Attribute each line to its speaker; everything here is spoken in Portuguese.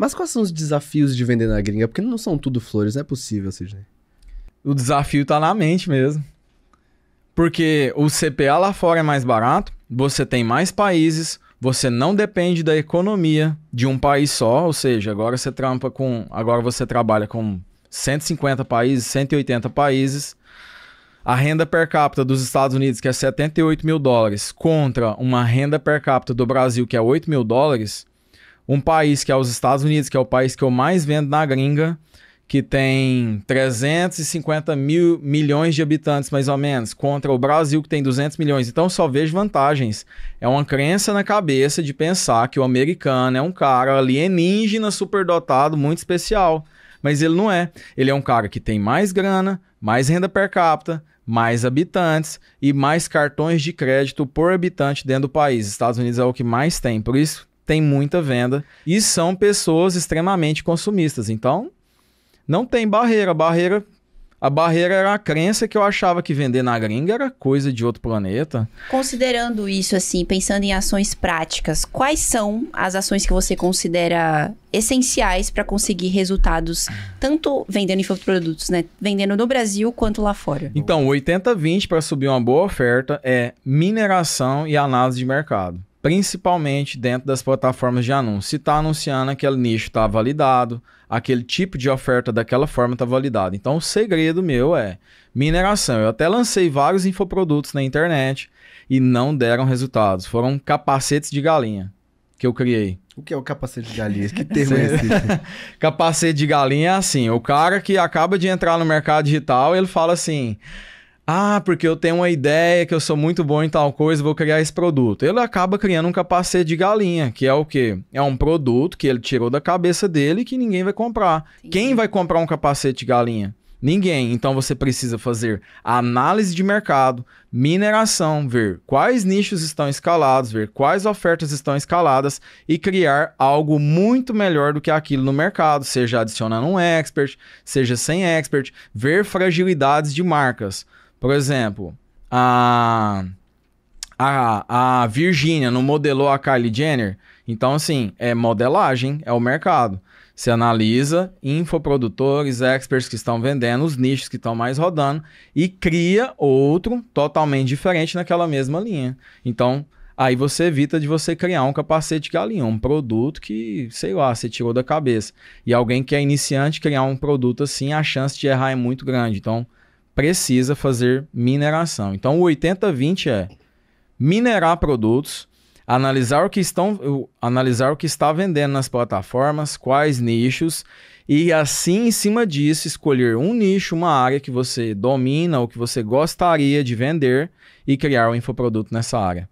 Speaker 1: Mas quais são os desafios de vender na gringa? Porque não são tudo flores, não é possível, Sidney. O desafio tá na mente mesmo. Porque o CPA lá fora é mais barato, você tem mais países, você não depende da economia de um país só, ou seja, agora você trampa com, agora você trabalha com 150 países, 180 países. A renda per capita dos Estados Unidos, que é 78 mil dólares, contra uma renda per capita do Brasil, que é 8 mil dólares, um país que é os Estados Unidos, que é o país que eu mais vendo na gringa, que tem 350 mil milhões de habitantes, mais ou menos, contra o Brasil, que tem 200 milhões. Então, só vejo vantagens. É uma crença na cabeça de pensar que o americano é um cara alienígena, superdotado, muito especial. Mas ele não é. Ele é um cara que tem mais grana, mais renda per capita, mais habitantes e mais cartões de crédito por habitante dentro do país. Estados Unidos é o que mais tem. Por isso, tem muita venda e são pessoas extremamente consumistas. Então, não tem barreira. A barreira, a barreira era a crença que eu achava que vender na gringa era coisa de outro planeta. Considerando isso, assim, pensando em ações práticas, quais são as ações que você considera essenciais para conseguir resultados, tanto vendendo infoprodutos, né? Vendendo no Brasil quanto lá fora? Então, 80-20 para subir uma boa oferta é mineração e análise de mercado principalmente dentro das plataformas de anúncio. Se está anunciando, aquele nicho está validado, aquele tipo de oferta daquela forma está validado. Então, o segredo meu é mineração. Eu até lancei vários infoprodutos na internet e não deram resultados. Foram capacetes de galinha que eu criei. O que é o capacete de galinha? Que termo é esse? capacete de galinha é assim, o cara que acaba de entrar no mercado digital, ele fala assim... Ah, porque eu tenho uma ideia que eu sou muito bom em tal coisa, vou criar esse produto. Ele acaba criando um capacete de galinha, que é o quê? É um produto que ele tirou da cabeça dele que ninguém vai comprar. Sim. Quem vai comprar um capacete de galinha? Ninguém. Então você precisa fazer análise de mercado, mineração, ver quais nichos estão escalados, ver quais ofertas estão escaladas e criar algo muito melhor do que aquilo no mercado, seja adicionando um expert, seja sem expert, ver fragilidades de marcas. Por exemplo, a a, a Virgínia não modelou a Kylie Jenner? Então, assim, é modelagem, é o mercado. Você analisa infoprodutores, experts que estão vendendo, os nichos que estão mais rodando e cria outro totalmente diferente naquela mesma linha. Então, aí você evita de você criar um capacete de galinha, um produto que, sei lá, você tirou da cabeça. E alguém que é iniciante criar um produto assim, a chance de errar é muito grande. Então, precisa fazer mineração. Então, o 80-20 é minerar produtos, analisar o que estão, analisar o que está vendendo nas plataformas, quais nichos e assim em cima disso escolher um nicho, uma área que você domina ou que você gostaria de vender e criar um infoproduto nessa área.